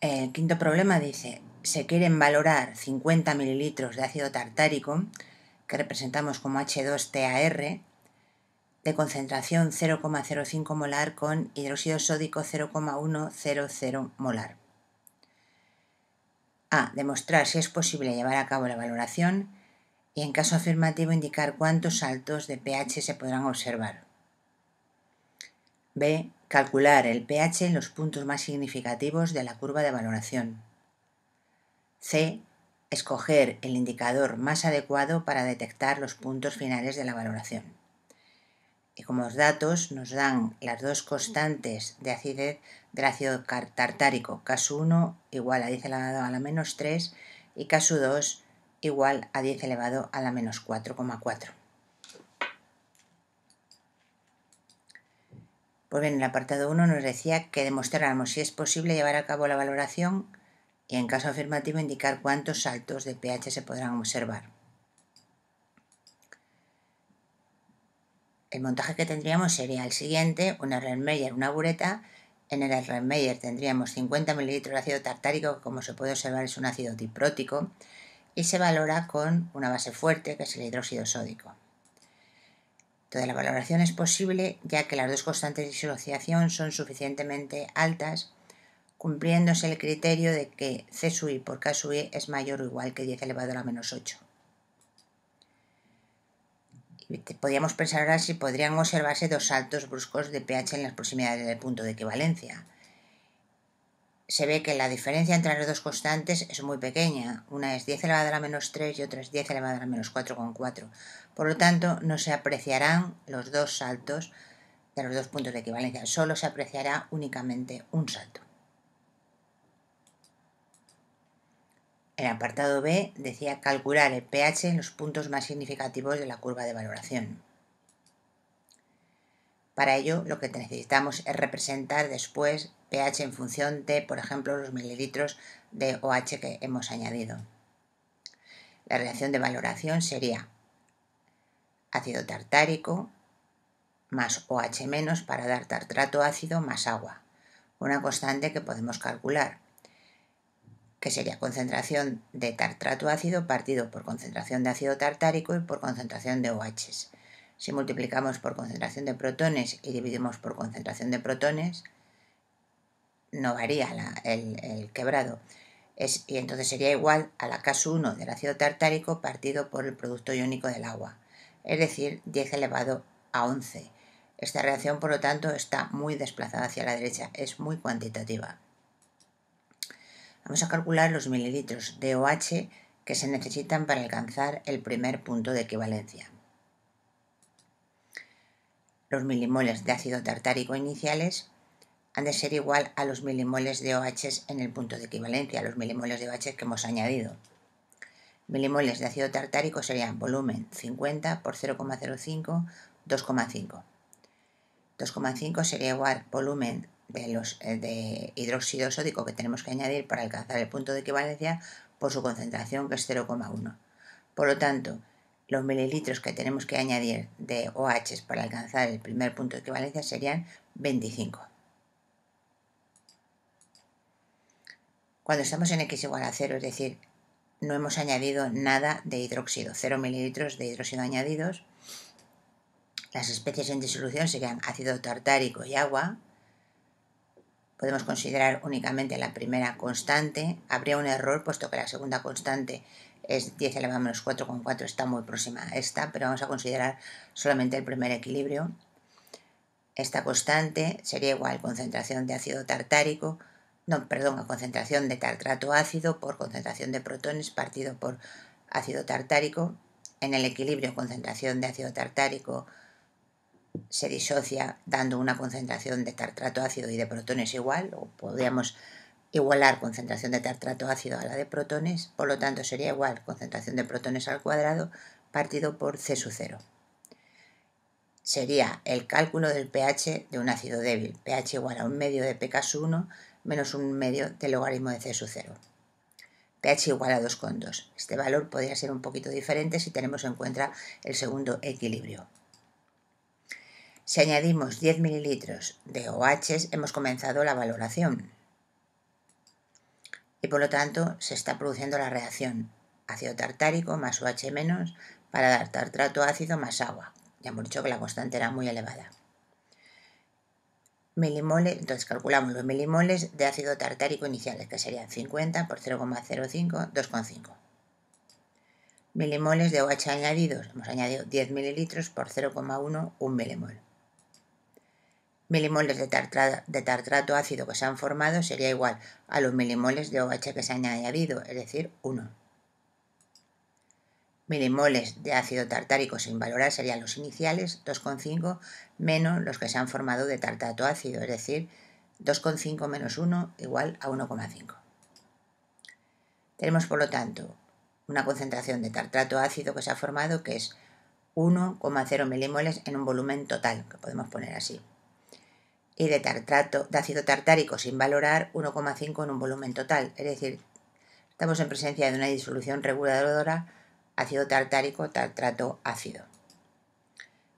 El quinto problema dice, se quieren valorar 50 mililitros de ácido tartárico, que representamos como H2TAR, de concentración 0,05 molar con hidróxido sódico 0,100 molar. A. Demostrar si es posible llevar a cabo la valoración y en caso afirmativo indicar cuántos saltos de pH se podrán observar. B. Calcular el pH en los puntos más significativos de la curva de valoración. C. Escoger el indicador más adecuado para detectar los puntos finales de la valoración. Y como los datos nos dan las dos constantes de acidez del ácido tartárico, caso 1 igual a 10 elevado a la menos 3 y caso 2 igual a 10 elevado a la menos 4,4. Pues bien, en el apartado 1 nos decía que demostráramos si es posible llevar a cabo la valoración y en caso afirmativo indicar cuántos saltos de pH se podrán observar. El montaje que tendríamos sería el siguiente, una y una bureta. En el Redmeyer tendríamos 50 ml de ácido tartárico, que como se puede observar es un ácido diprótico, y se valora con una base fuerte, que es el hidróxido sódico. Toda la valoración es posible ya que las dos constantes de disociación son suficientemente altas, cumpliéndose el criterio de que C sub i por K sub i es mayor o igual que 10 elevado a menos 8. Podríamos pensar ahora si podrían observarse dos saltos bruscos de pH en las proximidades del punto de equivalencia se ve que la diferencia entre las dos constantes es muy pequeña. Una es 10 elevada a la menos 3 y otra es 10 elevada a la menos 4,4. Por lo tanto, no se apreciarán los dos saltos de los dos puntos de equivalencia. Solo se apreciará únicamente un salto. El apartado B decía calcular el pH en los puntos más significativos de la curva de valoración. Para ello, lo que necesitamos es representar después pH en función de, por ejemplo, los mililitros de OH que hemos añadido. La reacción de valoración sería ácido tartárico más OH menos para dar tartrato ácido más agua, una constante que podemos calcular, que sería concentración de tartrato ácido partido por concentración de ácido tartárico y por concentración de OH. Si multiplicamos por concentración de protones y dividimos por concentración de protones, no varía el, quebrado. y entonces sería igual a la K1 del ácido tartárico partido por el producto iónico del agua, es decir, 10 elevado a 11. Esta reacción, por lo tanto, está muy desplazada hacia la derecha, es muy cuantitativa. Vamos a calcular los mililitros de OH que se necesitan para alcanzar el primer punto de equivalencia los milimoles de ácido tartárico iniciales han de ser igual a los milimoles de OH en el punto de equivalencia, los milimoles de OH que hemos añadido. Milimoles de ácido tartárico serían volumen 50 por 0,05, 2,5. 2,5 sería igual volumen de, los, eh, de hidróxido sódico que tenemos que añadir para alcanzar el punto de equivalencia por su concentración que es 0,1. Por lo tanto, los mililitros que tenemos que añadir de OH para alcanzar el primer punto de equivalencia serían 25. Cuando estamos en X igual a 0, es decir, no hemos añadido nada de hidróxido, 0 mililitros de hidróxido añadidos, las especies en disolución serían ácido tartárico y agua. Podemos considerar únicamente la primera constante. Habría un error puesto que la segunda constante es 10 elevado a menos 4,4, está muy próxima a esta, pero vamos a considerar solamente el primer equilibrio. Esta constante sería igual a concentración de ácido tartárico, no, perdón, a concentración de tartrato ácido por concentración de protones partido por ácido tartárico. En el equilibrio concentración de ácido tartárico se disocia dando una concentración de tartrato ácido y de protones igual, o podríamos igualar concentración de tartrato ácido a la de protones, por lo tanto sería igual concentración de protones al cuadrado partido por C 0. Sería el cálculo del pH de un ácido débil, pH igual a un medio de pK1 menos un medio del logaritmo de C 0. pH igual a 2,2. Este valor podría ser un poquito diferente si tenemos en cuenta el segundo equilibrio. Si añadimos 10 mililitros de OH, hemos comenzado la valoración y por lo tanto se está produciendo la reacción ácido tartárico más OH menos para dar tartrato ácido más agua. Ya hemos dicho que la constante era muy elevada. Milimoles, entonces calculamos los milimoles de ácido tartárico iniciales, que serían 50 por 0,05, 2,5. Milimoles de OH añadidos, hemos añadido 10 mililitros por 0,1, un milimol milimoles de, tartrato ácido que se han formado sería igual a los milimoles de OH que se ha añadido, es decir, 1. Milimoles de ácido tartárico sin valorar serían los iniciales, 2,5, menos los que se han formado de tartrato ácido, es decir, 2,5 menos 1 igual a 1,5. Tenemos, por lo tanto, una concentración de tartrato ácido que se ha formado que es 1,0 milimoles en un volumen total, que podemos poner así y de tartrato, ácido tartárico sin valorar 1,5 en un volumen total. Es decir, estamos en presencia de una disolución reguladora ácido tartárico, tartrato ácido.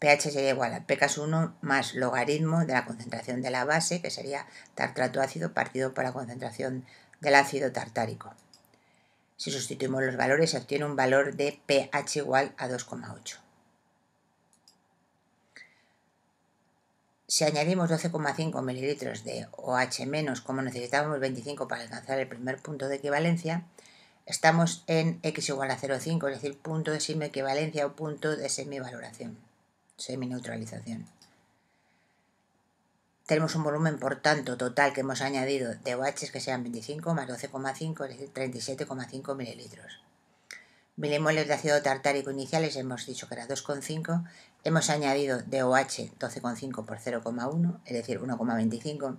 pH sería igual a pKs 1 más logaritmo de la concentración de la base, que sería tartrato ácido partido por la concentración del ácido tartárico. Si sustituimos los valores, se obtiene un valor de pH igual a 2,8. Si añadimos 12,5 mililitros de OH- como necesitábamos 25 para alcanzar el primer punto de equivalencia, estamos en x igual a 0,5, es decir, punto de semi-equivalencia o punto de semivaloración, neutralización Tenemos un volumen, por tanto, total que hemos añadido de OH que sean 25 más 12,5, es decir, 37,5 mililitros milimoles de ácido tartárico iniciales hemos dicho que era 2,5, hemos añadido de DOH 12,5 por 0,1, es decir, 1,25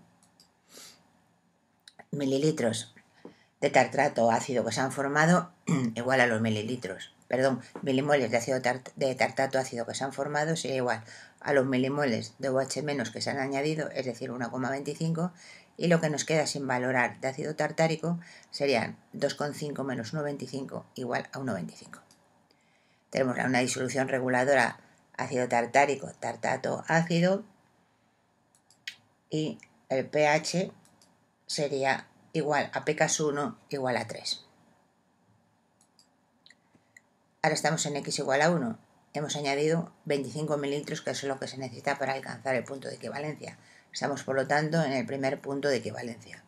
mililitros de tartrato ácido que se han formado igual a los mililitros, perdón, milimoles de, ácido de tartrato ácido que se han formado sería igual a los milimoles de OH- que se han añadido, es decir, 1,25 y lo que nos queda sin valorar de ácido tartárico serían 2,5 menos 1,25 igual a 1,25. Tenemos una disolución reguladora ácido tartárico, tartato ácido y el pH sería igual a pks 1 igual a 3. Ahora estamos en x igual a 1 Hemos añadido 25 mililitros, que es lo que se necesita para alcanzar el punto de equivalencia. Estamos, por lo tanto, en el primer punto de equivalencia.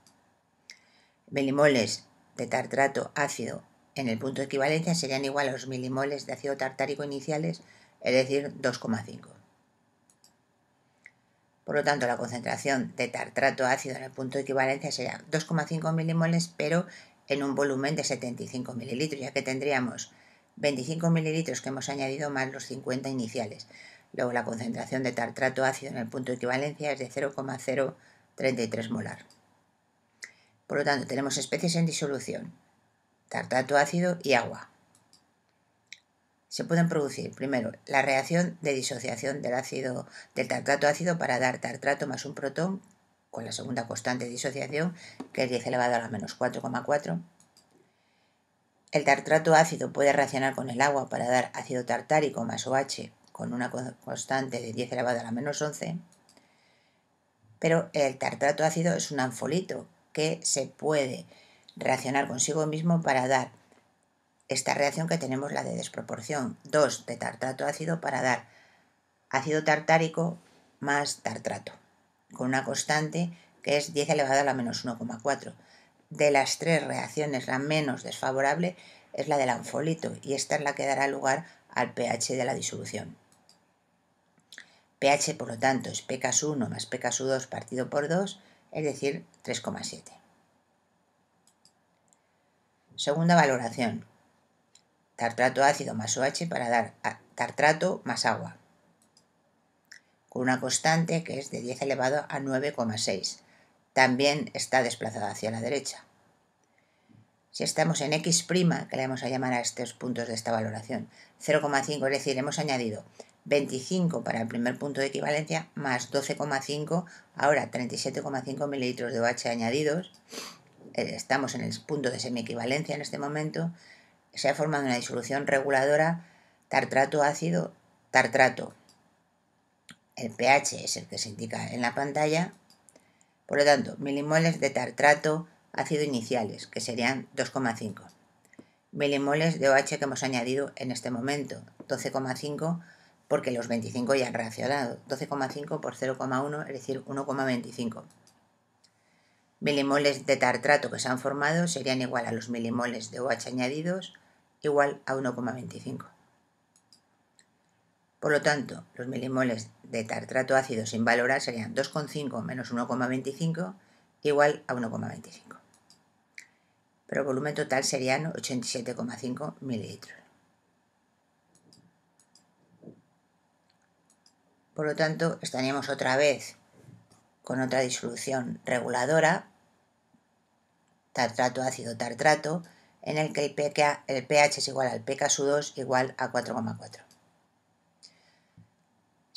Milimoles de tartrato ácido en el punto de equivalencia serían igual a los milimoles de ácido tartárico iniciales, es decir, 2,5. Por lo tanto, la concentración de tartrato ácido en el punto de equivalencia sería 2,5 milimoles, pero en un volumen de 75 mililitros, ya que tendríamos 25 mililitros que hemos añadido más los 50 iniciales. Luego la concentración de tartrato ácido en el punto de equivalencia es de 0,033 molar. Por lo tanto, tenemos especies en disolución, tartrato ácido y agua. Se pueden producir, primero, la reacción de disociación del ácido del tartrato ácido para dar tartrato más un protón con la segunda constante de disociación, que es 10 elevado a la menos 4,4 el tartrato ácido puede reaccionar con el agua para dar ácido tartárico más OH con una constante de 10 elevado a la menos 11, pero el tartrato ácido es un anfolito que se puede reaccionar consigo mismo para dar esta reacción que tenemos la de desproporción 2 de tartrato ácido para dar ácido tartárico más tartrato con una constante que es 10 elevado a la menos 1,4 de las tres reacciones la menos desfavorable es la del anfolito y esta es la que dará lugar al pH de la disolución. pH, por lo tanto, es pks 1 más pks 2 partido por 2, es decir, 3,7. Segunda valoración. Tartrato ácido más OH para dar tartrato más agua, con una constante que es de 10 elevado a 9,6 también está desplazado hacia la derecha. Si estamos en x', que le vamos a llamar a estos puntos de esta valoración, 0,5, es decir, hemos añadido 25 para el primer punto de equivalencia más 12,5, ahora 37,5 mililitros de OH añadidos, eh, estamos en el punto de semiequivalencia en este momento, se ha formado una disolución reguladora tartrato ácido tartrato. El pH es el que se indica en la pantalla, por lo tanto, milimoles de tartrato ácido iniciales, que serían 2,5. Milimoles de OH que hemos añadido en este momento, 12,5 porque los 25 ya han reaccionado. 12,5 por 0,1, es decir, 1,25. Milimoles de tartrato que se han formado serían igual a los milimoles de OH añadidos, igual a 1,25. Por lo tanto, los milimoles de tartrato ácido sin valorar serían 2,5 menos 1,25 igual a 1,25. Pero el volumen total serían 87,5 mililitros. Por lo tanto, estaríamos otra vez con otra disolución reguladora, tartrato ácido tartrato, en el que el pH, el pH es igual al pKSU2 igual a 4,4.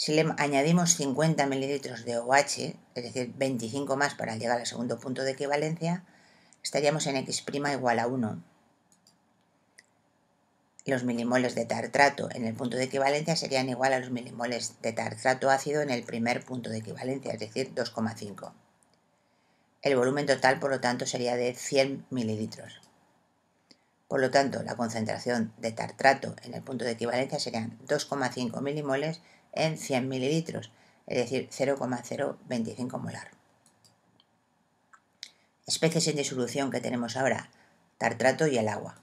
Si le añadimos 50 mililitros de OH, es decir, 25 más para llegar al segundo punto de equivalencia, estaríamos en X' igual a 1. Los milimoles de tartrato en el punto de equivalencia serían igual a los milimoles de tartrato ácido en el primer punto de equivalencia, es decir, 2,5. El volumen total, por lo tanto, sería de 100 mililitros. Por lo tanto, la concentración de tartrato en el punto de equivalencia serían 2,5 milimoles en 100 mililitros, es decir, 0,025 molar. Especies en disolución que tenemos ahora, tartrato y el agua.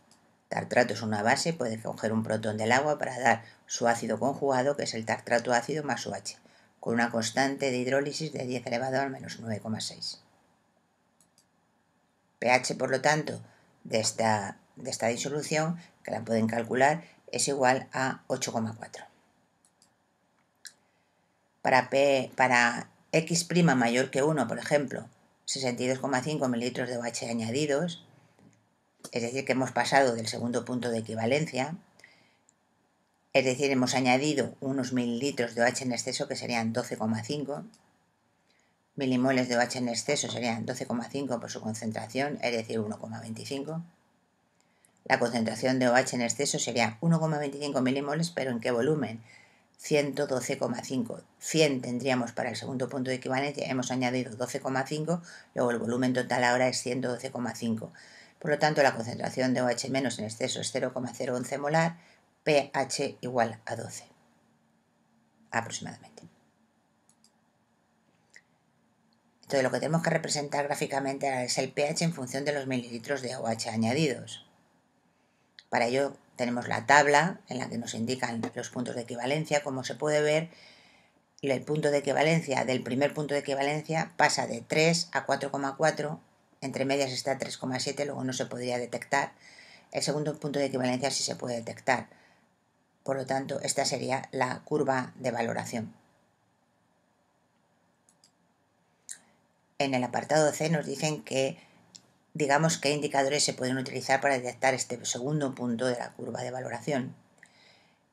Tartrato es una base, puede coger un protón del agua para dar su ácido conjugado, que es el tartrato ácido más su H, con una constante de hidrólisis de 10 elevado al menos 9,6. pH, por lo tanto, de esta, de esta disolución, que la pueden calcular, es igual a 8,4 para, P, para X' mayor que 1, por ejemplo, 62,5 mililitros de OH añadidos, es decir, que hemos pasado del segundo punto de equivalencia, es decir, hemos añadido unos mililitros de OH en exceso que serían 12,5, milimoles de OH en exceso serían 12,5 por su concentración, es decir, 1,25. La concentración de OH en exceso sería 1,25 milimoles, pero ¿en qué volumen? 112,5. 100 tendríamos para el segundo punto de equivalencia, hemos añadido 12,5, luego el volumen total ahora es 112,5. Por lo tanto, la concentración de OH- en exceso es 0,011 molar, pH igual a 12, aproximadamente. Entonces, lo que tenemos que representar gráficamente es el pH en función de los mililitros de OH añadidos. Para ello, tenemos la tabla en la que nos indican los puntos de equivalencia. Como se puede ver, el punto de equivalencia del primer punto de equivalencia pasa de 3 a 4,4. Entre medias está 3,7, luego no se podría detectar. El segundo punto de equivalencia sí se puede detectar. Por lo tanto, esta sería la curva de valoración. En el apartado C nos dicen que digamos qué indicadores se pueden utilizar para detectar este segundo punto de la curva de valoración.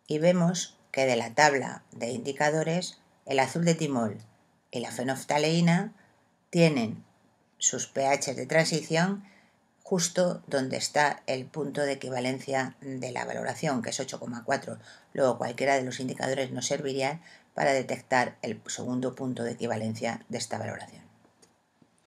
Y vemos que de la tabla de indicadores, el azul de timol y la fenoftaleína tienen sus pH de transición justo donde está el punto de equivalencia de la valoración, que es 8,4. Luego cualquiera de los indicadores nos serviría para detectar el segundo punto de equivalencia de esta valoración.